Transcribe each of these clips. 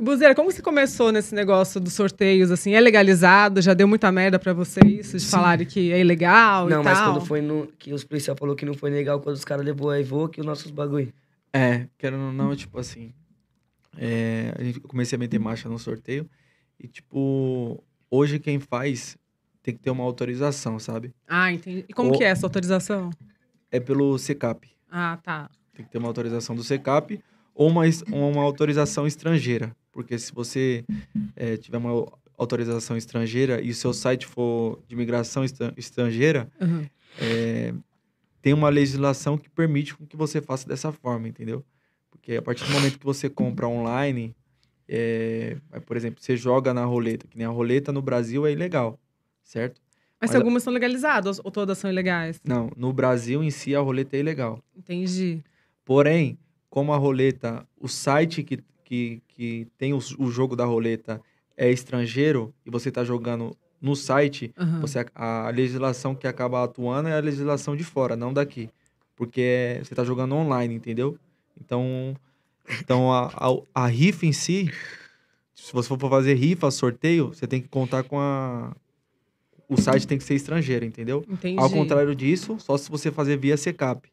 Buzeira, como você começou nesse negócio dos sorteios, assim, é legalizado? Já deu muita merda para você isso, de falarem que é ilegal não, e tal? Não, mas quando foi no... Que os policiais falou que não foi legal, quando os caras levou a Evo, que os nossos bagulho. É, quero ou não, tipo assim... É, a gente comecei a meter marcha no sorteio e, tipo... Hoje quem faz tem que ter uma autorização, sabe? Ah, entendi. E como que é essa autorização? É pelo SECAP. Ah, tá. Tem que ter uma autorização do SECAP ou uma, uma autorização estrangeira. Porque se você é, tiver uma autorização estrangeira e o seu site for de imigração estrangeira, uhum. é, tem uma legislação que permite que você faça dessa forma, entendeu? Porque a partir do momento que você compra online, é, por exemplo, você joga na roleta, que nem a roleta no Brasil é ilegal, certo? Mas, Mas algumas a... são legalizadas ou todas são ilegais? Não, no Brasil em si a roleta é ilegal. Entendi. Porém, como a roleta, o site que, que, que tem o, o jogo da roleta é estrangeiro e você está jogando no site, uhum. você, a, a, legislação que acaba atuando é a legislação de fora, não daqui. Porque é, você está jogando online, entendeu? Então, então a, a, a, rifa em si, se você for fazer rifa, sorteio, você tem que contar com a. O site tem que ser estrangeiro, entendeu? Entendi. Ao contrário disso, só se você fazer via secap.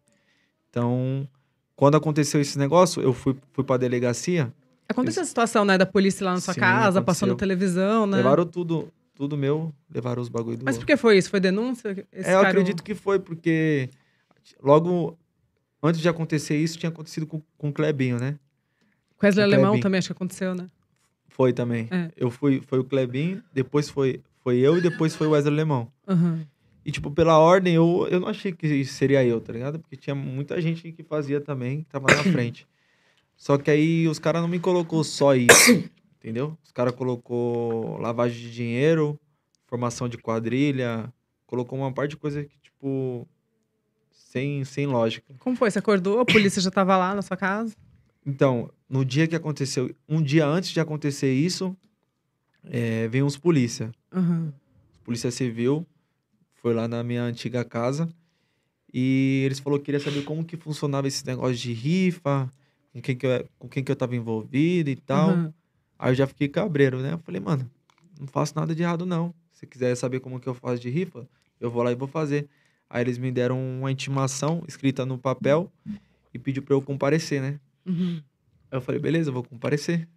Então, quando aconteceu esse negócio, eu fui, fui pra delegacia. Aconteceu eles... a situação, né? Da polícia lá na sua Sim, casa, aconteceu. passou na televisão, né? Levaram tudo, tudo meu, levaram os bagulho do Mas por que foi isso? Foi denúncia? Esse é, eu cara... É acredito que foi, porque logo antes de acontecer isso, tinha acontecido com, com o Clebinho, né? Com Wesley Alemão também, acho que aconteceu, né? Foi também. É. Eu fui, foi o Clebinho, depois foi, foi eu e depois foi o Wesley Alemão. Uhum. E, tipo, pela ordem, eu, eu não achei que seria eu, tá ligado? Porque tinha muita gente que fazia também, que tava na frente. Só que aí os caras não me colocou só isso, entendeu? Os caras colocou lavagem de dinheiro, formação de quadrilha, colocou uma parte de coisa que, tipo, sem, sem lógica. Como foi? Você acordou? A polícia já tava lá na sua casa? Então, no dia que aconteceu, um dia antes de acontecer isso, é, vem uns polícia. Uhum. Polícia civil foi lá na minha antiga casa. E eles falou que queria saber como que funcionava esse negócio de rifa, com quem que eu, com quem que eu tava envolvido e tal. Uhum. Aí eu já fiquei cabreiro, né? Eu falei, mano, não faço nada de errado, não. Se quiser saber como que eu faço de rifa, eu vou lá e vou fazer. Aí eles me deram uma intimação escrita no papel e pediu para eu comparecer, né? Uhum. Aí eu falei, beleza, eu vou comparecer.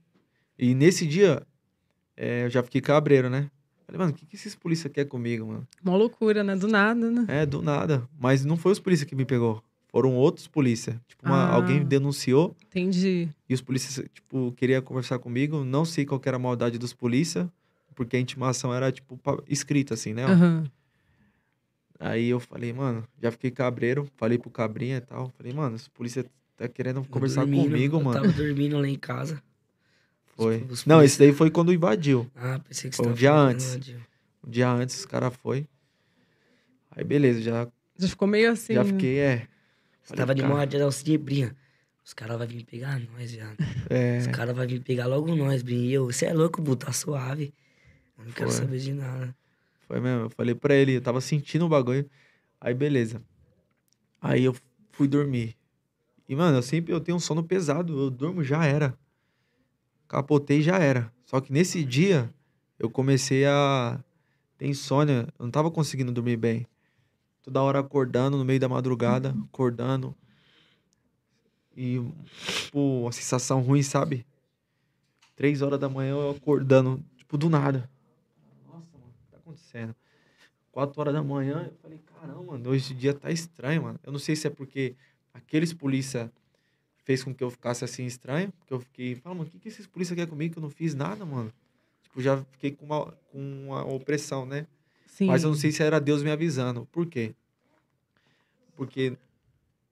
E nesse dia, é, eu já fiquei cabreiro, né? Falei, mano, o que, que esses polícia quer comigo, mano? Uma loucura, né? Do nada, né? É, do nada. Mas não foi os polícia que me pegou. Foram outros polícia. Tipo, uma, ah, alguém denunciou. Entendi. E os polícias, tipo, queria conversar comigo. Não sei qual era a maldade dos polícia. Porque a intimação era, tipo, escrita, assim, né? Uhum. Aí eu falei, mano, já fiquei cabreiro. Falei pro cabrinha e tal. Falei, mano, os polícia tá querendo conversar dormindo, comigo, mano. tava dormindo lá em casa. Foi. Tipo, os não, esse daí foi quando invadiu. Ah, pensei que você Um dia antes. Invadiu. Um dia antes os cara foi. Aí beleza, já. Já ficou meio assim. Já né? fiquei, é. Você tava de morte, era auxílio brinha. Os caras vão vir pegar nós, viado. É. Os caras vão vir pegar logo nós, brin eu, você é louco, Bu, tá suave. Eu não foi. quero saber de nada. Foi mesmo, eu falei pra ele, eu tava sentindo o bagulho. Aí beleza. Aí eu fui dormir. E, mano, eu sempre eu tenho um sono pesado, eu durmo já era capotei e já era. Só que nesse dia eu comecei a ter insônia, eu não tava conseguindo dormir bem. Toda hora acordando no meio da madrugada, acordando. E, tipo, uma sensação ruim, sabe? Três horas da manhã eu acordando, tipo, do nada. Nossa, mano, o que tá acontecendo? Quatro horas da manhã, eu falei, caramba, mano, hoje o dia tá estranho, mano. Eu não sei se é porque aqueles polícia fez com que eu ficasse assim estranho, porque eu fiquei, fala, mano, o que, que esses polícia quer comigo que eu não fiz nada, mano? Tipo, já fiquei com uma, com uma opressão, né? Sim. Mas eu não sei se era Deus me avisando. Por quê? Porque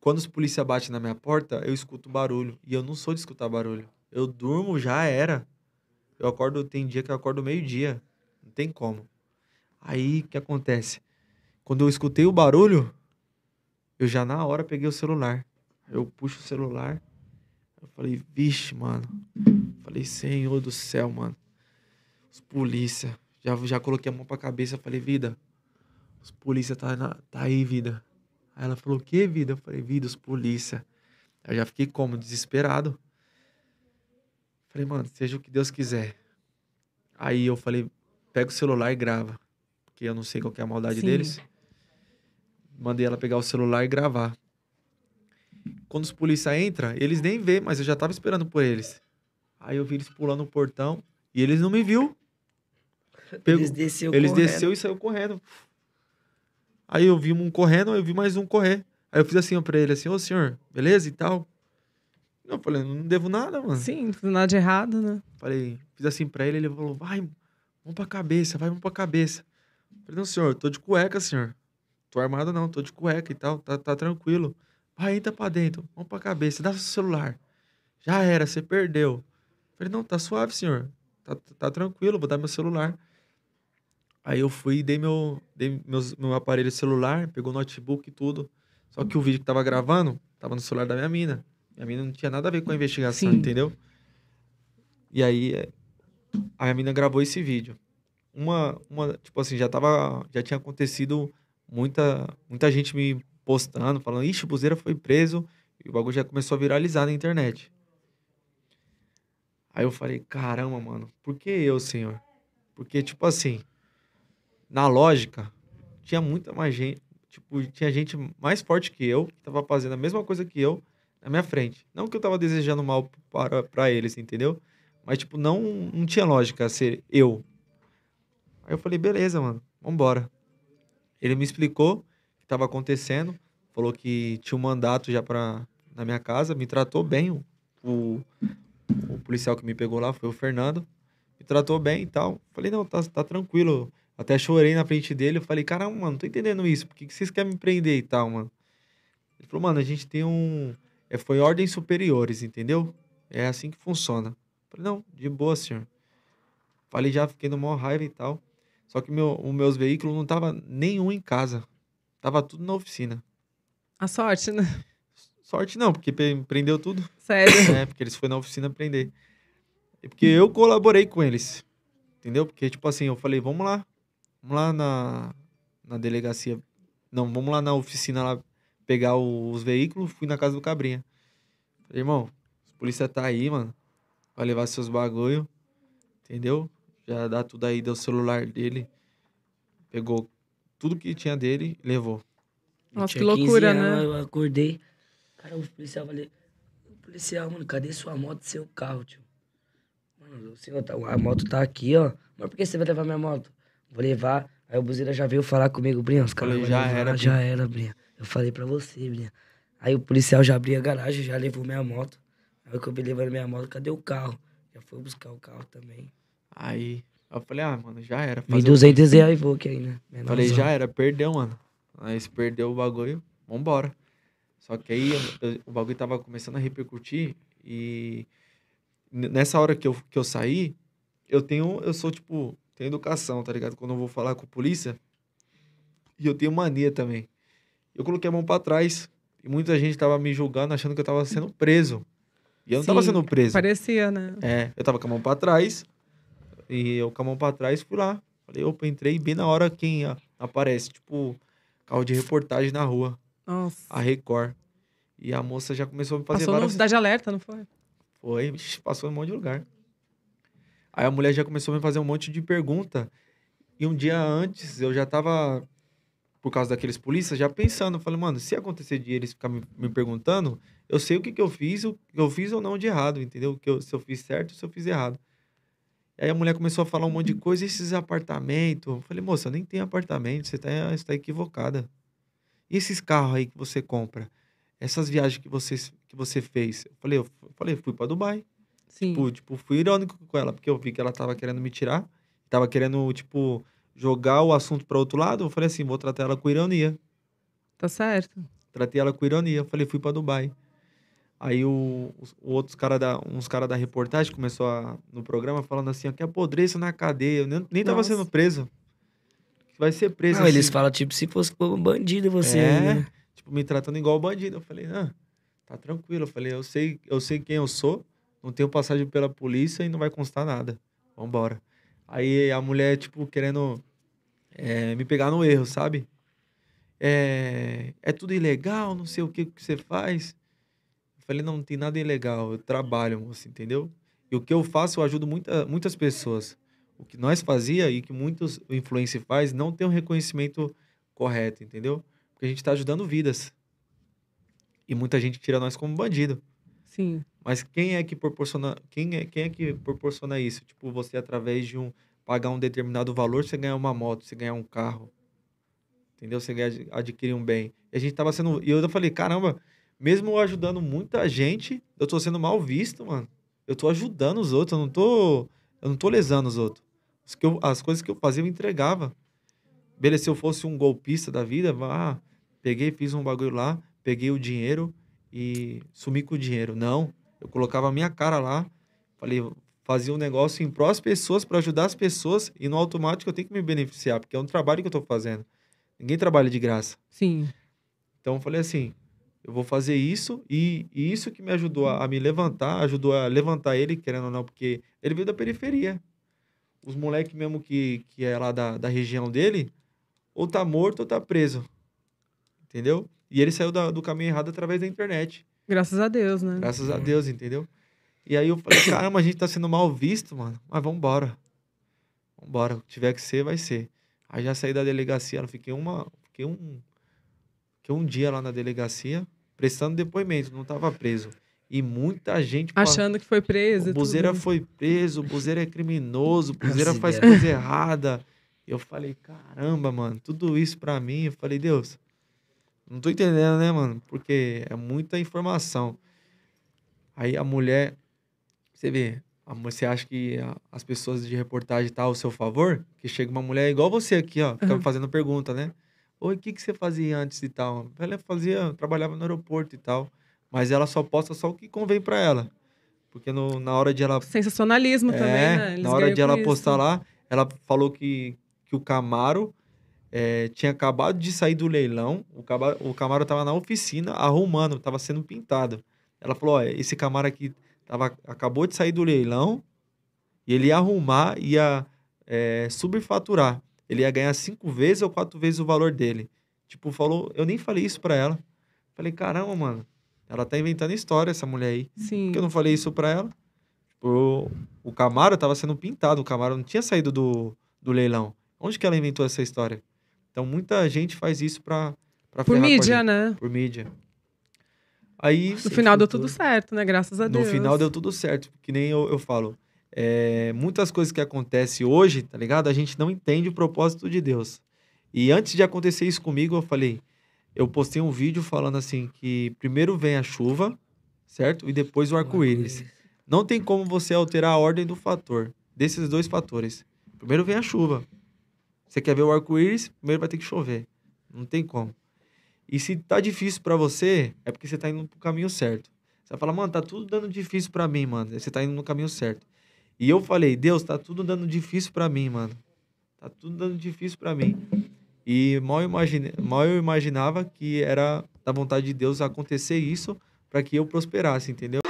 quando os polícia batem na minha porta, eu escuto barulho. E eu não sou de escutar barulho. Eu durmo, já era. Eu acordo, tem dia que eu acordo meio-dia. Não tem como. Aí, o que acontece? Quando eu escutei o barulho, eu já na hora peguei o celular eu puxo o celular. Eu falei, vixe, mano. Falei, Senhor do céu, mano. Os polícia. Já, já coloquei a mão pra cabeça. Falei, vida, os polícia tá, na, tá aí, vida. Aí ela falou, o que, vida? Eu falei, vida, os polícia. Eu já fiquei como? Desesperado. Falei, mano, seja o que Deus quiser. Aí eu falei, pega o celular e grava. Porque eu não sei qual é a maldade Sim. deles. Mandei ela pegar o celular e gravar. Quando os policiais entram, eles nem vê, mas eu já tava esperando por eles. Aí eu vi eles pulando o portão e eles não me viu. Pegou, eles desceu Eles correndo. desceu e saiu correndo. Aí eu vi um correndo, aí eu vi mais um correr. Aí eu fiz assim para pra ele, assim, ô senhor, beleza e tal. Eu falei, não devo nada, mano. Sim, nada de errado, né? Falei, fiz assim pra ele, ele falou, vai, vamos pra cabeça, vai, vamos pra cabeça. Falei, não, senhor, tô de cueca, senhor. Tô armado não, tô de cueca e tal, tá, tá tranquilo. Aí entra pra dentro, Vamos pra cabeça, dá seu celular. Já era, você perdeu. Falei, não, tá suave, senhor. Tá, tá tranquilo, vou dar meu celular. Aí eu fui e dei, meu, dei meus, meu aparelho celular, pegou notebook e tudo. Só que o vídeo que tava gravando, tava no celular da minha mina. Minha mina não tinha nada a ver com a investigação, Sim. entendeu? E aí, a minha mina gravou esse vídeo. Uma, uma, tipo assim, já tava, já tinha acontecido muita, muita gente me postando, falando, ixi, o Buzeira foi preso, e o bagulho já começou a viralizar na internet. Aí eu falei, caramba, mano, por que eu, senhor? Porque, tipo assim, na lógica, tinha muita mais gente, tipo, tinha gente mais forte que eu, que tava fazendo a mesma coisa que eu, na minha frente. Não que eu tava desejando mal para, para eles, entendeu? Mas, tipo, não, não tinha lógica ser eu. Aí eu falei, beleza, mano, vambora. Ele me explicou, estava acontecendo, falou que tinha um mandato já para na minha casa, me tratou bem. O, o, o, policial que me pegou lá foi o Fernando, me tratou bem e tal. Falei, não, tá, tá tranquilo. Até chorei na frente dele. Eu falei, caramba, mano, não tô entendendo isso. Por que, que vocês querem me prender e tal, mano? Ele falou, mano, a gente tem um. É, foi ordens superiores, entendeu? É assim que funciona. Eu falei, não, de boa, senhor. Falei, já fiquei no maior raiva e tal. Só que meu, os meus veículos não tava nenhum em casa. Tava tudo na oficina. A sorte, né? Sorte não, porque prendeu tudo. Sério? É, porque eles foram na oficina prender. e porque eu colaborei com eles. Entendeu? Porque, tipo assim, eu falei, vamos lá. Vamos lá na, na delegacia. Não, vamos lá na oficina lá pegar o, os veículos. Fui na casa do Cabrinha. Falei, irmão, a polícia tá aí, mano. Vai levar seus bagulho. Entendeu? Já dá tudo aí, deu o celular dele. Pegou tudo que tinha dele, levou. Nossa, que loucura, anos, né? Eu acordei. Cara, o policial falei, o policial, mano, cadê sua moto e seu carro, tio? Mano, o senhor, tá, a moto tá aqui, ó. Mas por que você vai levar minha moto? Vou levar. Aí o buzeira já veio falar comigo, Brinha. Os caras já era, já Brinha. era, Brinha. Eu falei pra você, Brinha. Aí o policial já abriu a garagem, já levou minha moto. Aí que eu vi levando minha moto, cadê o carro? Já foi buscar o carro também. Aí, eu falei, ah, mano, já era. 1.200 e vou aqui aí Né? Falei, já era, perdeu, mano. Aí se perdeu o bagulho, vambora. Só que aí o bagulho tava começando a repercutir e nessa hora que eu, que eu saí, eu tenho, eu sou tipo, tenho educação, tá ligado? Quando eu vou falar com a polícia, e eu tenho mania também. Eu coloquei a mão para trás e muita gente tava me julgando, achando que eu tava sendo preso. E eu Sim, não tava sendo preso. Parecia, né? É, eu tava com a mão para trás, e eu com a mão pra trás fui lá. Falei, opa, entrei bem na hora quem aparece, tipo, carro de reportagem na rua. Nossa. A Record. E a moça já começou a me fazer Passou várias... no Cidade Alerta, não foi? Foi, passou em um monte de lugar. Aí a mulher já começou a me fazer um monte de pergunta. E um dia antes eu já tava, por causa daqueles polícias, já pensando. Falei, mano, se acontecer de eles ficar me, me perguntando, eu sei o que, que eu fiz, o que eu fiz ou não de errado, entendeu? Que eu, se eu fiz certo, ou se eu fiz errado. Aí a mulher começou a falar um monte de uhum. coisa, esses apartamentos. Eu falei, moça, nem tem apartamento, você tá, está tá equivocada. E esses carros aí que você compra? Essas viagens que você, que você fez? Eu falei, eu falei, fui para Dubai. Sim. Tipo, tipo, fui irônico com ela, porque eu vi que ela estava querendo me tirar, estava querendo, tipo, jogar o assunto para outro lado. Eu falei assim, vou tratar ela com ironia. Tá certo. Tratei ela com ironia. Eu falei, fui para Dubai. Aí o, o outros cara da, uns caras da reportagem começou a, no programa falando assim, eu que apodreça na cadeia. Eu nem, nem tava sendo preso. Vai ser preso. Não, assim. eles falam, tipo, se fosse um bandido você. É, tipo, me tratando igual bandido. Eu falei, não, ah, tá tranquilo. Eu falei, eu sei, eu sei quem eu sou, não tenho passagem pela polícia e não vai constar nada. Vambora. Aí a mulher, tipo, querendo é, me pegar no erro, sabe? É, é tudo ilegal, não sei o que, que você faz. Eu falei, não, não tem nada ilegal, eu trabalho, moço, entendeu? E o que eu faço, eu ajudo muita, muitas pessoas. O que nós fazia e que muitos influencers faz não tem um reconhecimento correto, entendeu? Porque a gente está ajudando vidas. E muita gente tira nós como bandido. Sim. Mas quem é que proporciona, quem é, quem é que proporciona isso? Tipo, você através de um pagar um determinado valor, você ganha uma moto, você ganha um carro. Entendeu? Você ganha, adquire um bem. E a gente tava sendo, e eu falei, caramba, mesmo ajudando muita gente, eu tô sendo mal visto, mano. Eu tô ajudando os outros, eu não tô, eu não tô lesando os outros. As, que eu, as coisas que eu fazia, eu entregava. Beleza, se eu fosse um golpista da vida, vá ah, peguei, fiz um bagulho lá, peguei o dinheiro e sumi com o dinheiro. Não, eu colocava a minha cara lá, falei, fazia um negócio em prol das pessoas, para ajudar as pessoas, e no automático eu tenho que me beneficiar, porque é um trabalho que eu tô fazendo. Ninguém trabalha de graça. Sim. Então eu falei assim, eu vou fazer isso e, e isso que me ajudou a, a, me levantar, ajudou a levantar ele, querendo ou não, porque ele veio da periferia. Os moleques mesmo que, que é lá da, da região dele, ou tá morto ou tá preso. Entendeu? E ele saiu da, do caminho errado através da internet. Graças a Deus, né? Graças a Deus, entendeu? E aí eu falei, caramba, a gente tá sendo mal visto, mano. Mas vambora. Vambora. O que tiver que ser, vai ser. Aí já saí da delegacia, eu fiquei uma. Fiquei um, que um dia lá na delegacia, prestando depoimento, não estava preso. E muita gente. Achando pô, que foi preso. O Buzeira tudo. foi preso, o Buzeira é criminoso, o Buzeira faz coisa errada. Eu falei, caramba, mano, tudo isso pra mim. Eu falei, Deus, não tô entendendo, né, mano? Porque é muita informação. Aí a mulher, você vê, a, você acha que a, as pessoas de reportagem tá ao seu favor? Que chega uma mulher igual você aqui, ó, uhum. fazendo pergunta, né? Oi, o que, que você fazia antes e tal? Ela fazia, trabalhava no aeroporto e tal. Mas ela só posta só o que convém para ela. Porque no, na hora de ela. Sensacionalismo é, também, né? Eles na hora de ela isso. postar lá, ela falou que, que o Camaro é, tinha acabado de sair do leilão. O Camaro, o Camaro tava na oficina arrumando, tava sendo pintado. Ela falou: ó, esse Camaro aqui tava, acabou de sair do leilão e ele ia arrumar, ia é, subfaturar ele ia ganhar cinco vezes ou quatro vezes o valor dele. Tipo, falou, eu nem falei isso pra ela. Falei, caramba, mano, ela tá inventando história, essa mulher aí. Sim. Porque que eu não falei isso pra ela? Tipo, o Camaro tava sendo pintado, o Camaro não tinha saído do, do leilão. Onde que ela inventou essa história? Então, muita gente faz isso pra, pra Por mídia, né? Por mídia. Aí, no final deu tudo certo, né? Graças a Deus. No final deu tudo certo. Que nem eu, eu falo. É, muitas coisas que acontecem hoje, tá ligado? A gente não entende o propósito de Deus. E antes de acontecer isso comigo, eu falei, eu postei um vídeo falando assim que primeiro vem a chuva, certo? E depois o arco-íris. Não tem como você alterar a ordem do fator, desses dois fatores. Primeiro vem a chuva. Você quer ver o arco-íris? Primeiro vai ter que chover. Não tem como. E se tá difícil para você, é porque você tá indo pro caminho certo. Você fala mano, tá tudo dando difícil para mim, mano. Você tá indo no caminho certo. E eu falei, Deus, tá tudo dando difícil para mim, mano. Tá tudo dando difícil para mim. E mal, imagine... mal eu imaginava que era da vontade de Deus acontecer isso para que eu prosperasse, entendeu?